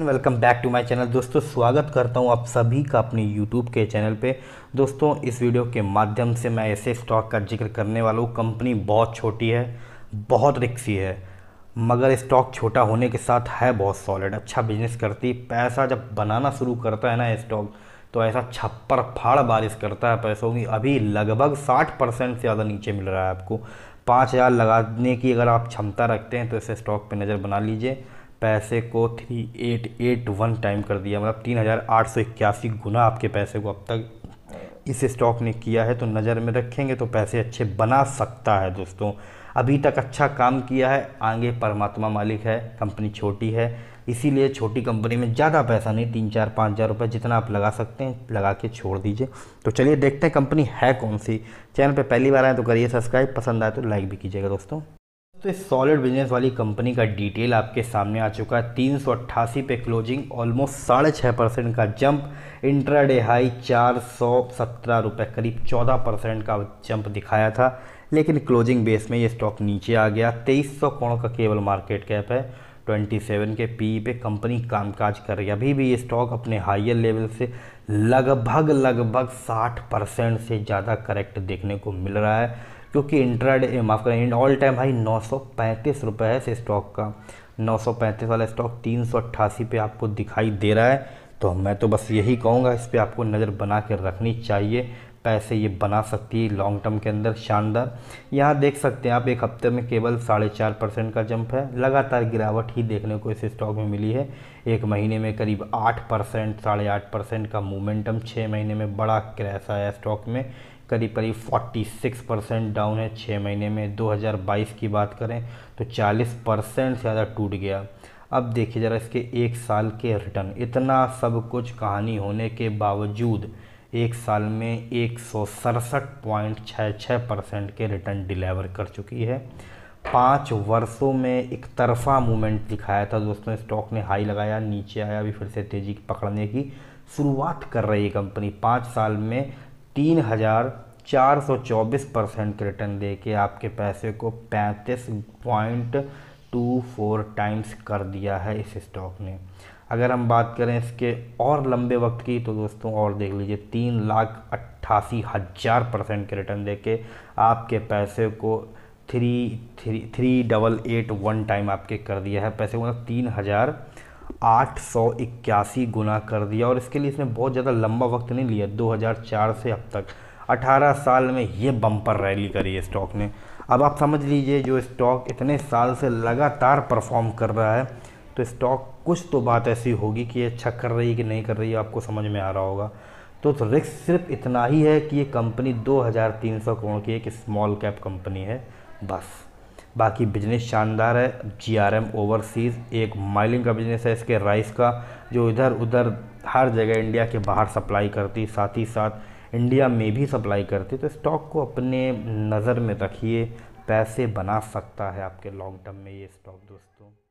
welcome back to my channel दोस्तों स्वागत करता हूं आप सभी का अपने यूट्यूब के चैनल पे दोस्तों इस वीडियो के माध्यम से मैं ऐसे स्टॉक का जिक्र करने वाला हूं कंपनी बहुत छोटी है बहुत रिक्सी है मगर स्टॉक छोटा होने के साथ है बहुत सॉलिड अच्छा बिजनेस करती पैसा जब बनाना शुरू करता है ना स्टॉक तो ऐसा छप्पर फाड़ बारिश करता है पैसों की अभी लगभग साठ परसेंट से ज़्यादा नीचे मिल रहा है आपको पाँच हज़ार लगाने की अगर आप क्षमता रखते हैं तो इसे स्टॉक पर नज़र बना लीजिए पैसे को three eight eight one time कर दिया मतलब तीन हज़ार आठ सौ इक्यासी गुना आपके पैसे को अब तक इस स्टॉक ने किया है तो नज़र में रखेंगे तो पैसे अच्छे बना सकता है दोस्तों अभी तक अच्छा काम किया है आगे परमात्मा मालिक है कंपनी छोटी है इसीलिए छोटी कंपनी में ज़्यादा पैसा नहीं तीन चार पाँच हज़ार रुपये जितना आप लगा सकते हैं लगा के छोड़ दीजिए तो चलिए देखते हैं कंपनी है कौन सी चैनल पे पहली बार आए तो करिए सब्सक्राइब पसंद आए तो लाइक भी कीजिएगा दोस्तों तो इस सॉलिड बिजनेस वाली कंपनी का डिटेल आपके सामने आ चुका है तीन सौ अट्ठासी पे क्लोजिंग ऑलमोस्ट साढ़े छः परसेंट का जंप इंट्राडे हाई चार सौ सत्रह रुपये करीब चौदह परसेंट का जंप दिखाया था लेकिन क्लोजिंग बेस में ये स्टॉक नीचे आ गया तेईस सौ करोड़ का केवल मार्केट कैप है 27 के पी e पे कंपनी कामकाज कर रही है अभी भी ये स्टॉक अपने हाइयर लेवल से लगभग लगभग 60 परसेंट से ज़्यादा करेक्ट देखने को मिल रहा है क्योंकि इंट्राडे माफ़ करें ऑल टाइम हाई नौ सौ पैंतीस रुपये है इस स्टॉक का नौ सौ पैंतीस वाला स्टॉक तीन सौ अट्ठासी पे आपको दिखाई दे रहा है तो मैं तो बस यही कहूँगा इस पर आपको नज़र बना के रखनी चाहिए पैसे ये बना सकती है लॉन्ग टर्म के अंदर शानदार यहाँ देख सकते हैं आप एक हफ्ते में केवल साढ़े चार परसेंट का जंप है लगातार गिरावट ही देखने को इस स्टॉक में मिली है एक महीने में करीब आठ परसेंट साढ़े आठ परसेंट का मोमेंटम छः महीने में बड़ा क्रैश आया स्टॉक में करीब करीब 46 परसेंट डाउन है छः महीने में 2022 की बात करें तो 40 परसेंट से ज़्यादा टूट गया अब देखिए ज़रा इसके एक साल के रिटर्न इतना सब कुछ कहानी होने के बावजूद एक साल में एक सौ पॉइंट छः छः परसेंट के रिटर्न डिलीवर कर चुकी है पाँच वर्षों में एक तरफा मूवमेंट दिखाया था दोस्तों स्टॉक ने हाई लगाया नीचे आया अभी फिर से तेज़ी पकड़ने की शुरुआत कर रही है कंपनी पाँच साल में तीन हज़ार चार सौ चौबीस परसेंट के रिटर्न दे के आपके पैसे को पैंतीस पॉइंट टू फोर टाइम्स कर दिया है इस स्टॉक ने अगर हम बात करें इसके और लंबे वक्त की तो दोस्तों और देख लीजिए तीन लाख अट्ठासी हज़ार परसेंट के रिटर्न दे के आपके पैसे को three three three double eight one time आपके कर दिया है पैसे को मतलब तीन हज़ार आठ सौ इक्यासी गुना कर दिया और इसके लिए इसने बहुत ज़्यादा लंबा वक्त नहीं लिया 2004 से अब तक 18 साल में ये बम्पर रैली करी है स्टॉक ने अब आप समझ लीजिए जो स्टॉक इतने साल से लगातार परफॉर्म कर रहा है तो स्टॉक कुछ तो बात ऐसी होगी कि ये अच्छा कर रही है कि नहीं कर रही है आपको समझ में आ रहा होगा तो, तो रिस्क सिर्फ इतना ही है कि ये कंपनी 2300 करोड़ की एक स्मॉल कैप कंपनी है बस बाकी बिजनेस शानदार है जी आर एम ओवरसीज़ एक माइलिंग का बिजनेस है इसके राइस का जो इधर उधर हर जगह इंडिया के बाहर सप्लाई करती साथ ही साथ इंडिया में भी सप्लाई करती है तो स्टॉक को अपने नज़र में रखिए पैसे बना सकता है आपके लॉन्ग टर्म में ये स्टॉक दोस्तों